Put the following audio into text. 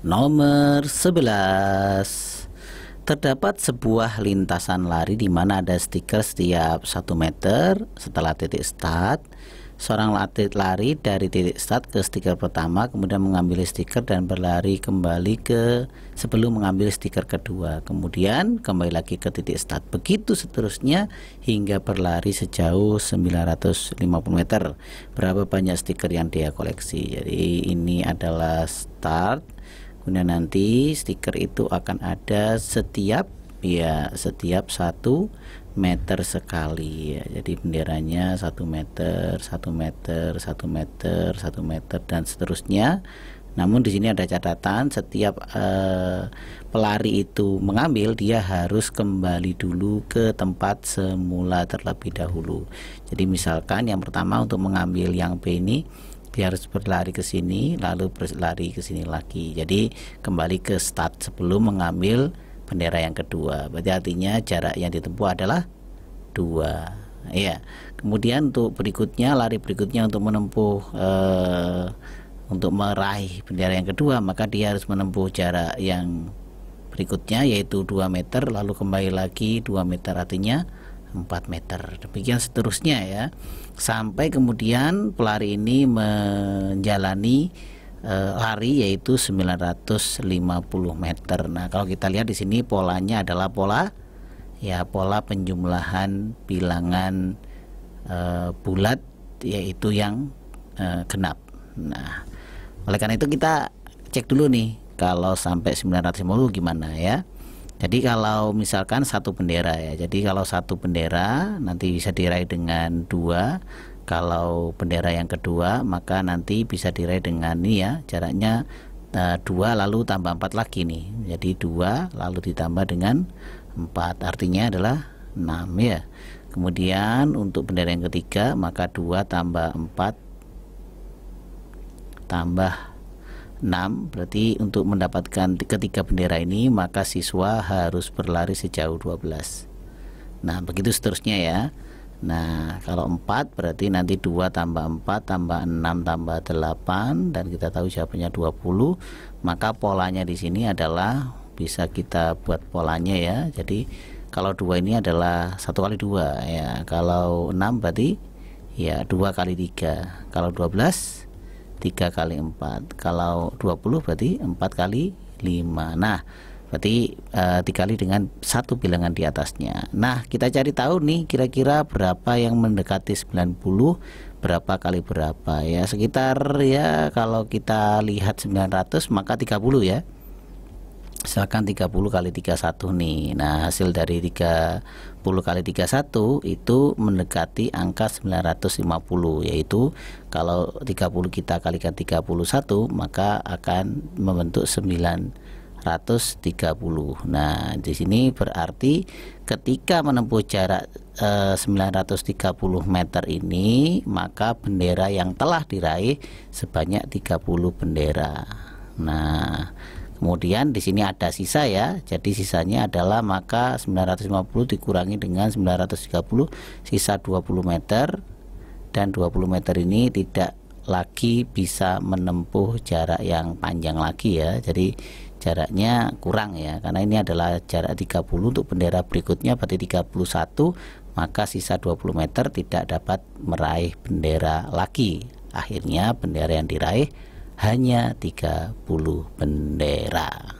Nomor 11 Terdapat sebuah lintasan lari di mana ada stiker setiap 1 meter setelah titik start Seorang atlet lari dari titik start ke stiker pertama kemudian mengambil stiker dan berlari kembali ke sebelum mengambil stiker kedua Kemudian kembali lagi ke titik start Begitu seterusnya hingga berlari sejauh 950 meter Berapa banyak stiker yang dia koleksi Jadi ini adalah start Kemudian nanti stiker itu akan ada setiap ya setiap satu meter sekali ya. Jadi benderanya satu meter, satu meter, satu meter, satu meter dan seterusnya. Namun di sini ada catatan setiap eh, pelari itu mengambil dia harus kembali dulu ke tempat semula terlebih dahulu. Jadi misalkan yang pertama untuk mengambil yang P ini dia harus berlari ke sini lalu berlari ke sini lagi jadi kembali ke start sebelum mengambil bendera yang kedua berarti artinya jarak yang ditempuh adalah dua ya kemudian untuk berikutnya lari berikutnya untuk menempuh eh, untuk meraih bendera yang kedua maka dia harus menempuh jarak yang berikutnya yaitu 2 meter lalu kembali lagi 2 meter artinya 4 meter. Demikian seterusnya ya. Sampai kemudian pelari ini menjalani uh, lari yaitu 950 meter. Nah, kalau kita lihat di sini polanya adalah pola ya pola penjumlahan bilangan uh, bulat yaitu yang uh, genap. Nah, oleh karena itu kita cek dulu nih kalau sampai 950 gimana ya. Jadi kalau misalkan satu bendera ya, jadi kalau satu bendera nanti bisa diraih dengan dua, kalau bendera yang kedua maka nanti bisa diraih dengan ini ya jaraknya eh, dua lalu tambah empat lagi nih, jadi dua lalu ditambah dengan empat artinya adalah enam ya. Kemudian untuk bendera yang ketiga maka dua tambah empat tambah 6 berarti untuk mendapatkan ketiga bendera ini maka siswa harus berlari sejauh 12 nah begitu seterusnya ya nah kalau 4 berarti nanti 2 tambah 4 tambah 6 tambah 8 dan kita tahu jawabannya 20 maka polanya di sini adalah bisa kita buat polanya ya jadi kalau dua ini adalah satu kali dua ya kalau 6 berarti ya dua kali tiga kalau 12 3 kali 4 kalau 20 berarti 4 kali 5 nah berarti e, eh, dikali dengan satu bilangan di atasnya nah kita cari tahu nih kira-kira berapa yang mendekati 90 berapa kali berapa ya sekitar ya kalau kita lihat 900 maka 30 ya misalkan 30 kali 31 nih. Nah, hasil dari 30 kali 31 itu mendekati angka 950 yaitu kalau 30 kita kalikan 31 maka akan membentuk 930 Nah, di sini berarti ketika menempuh jarak e, eh, 930 meter ini, maka bendera yang telah diraih sebanyak 30 bendera. Nah, Kemudian di sini ada sisa ya. Jadi sisanya adalah maka 950 dikurangi dengan 930 sisa 20 meter dan 20 meter ini tidak lagi bisa menempuh jarak yang panjang lagi ya jadi jaraknya kurang ya karena ini adalah jarak 30 untuk bendera berikutnya berarti 31 maka sisa 20 meter tidak dapat meraih bendera lagi akhirnya bendera yang diraih hanya 30 bendera.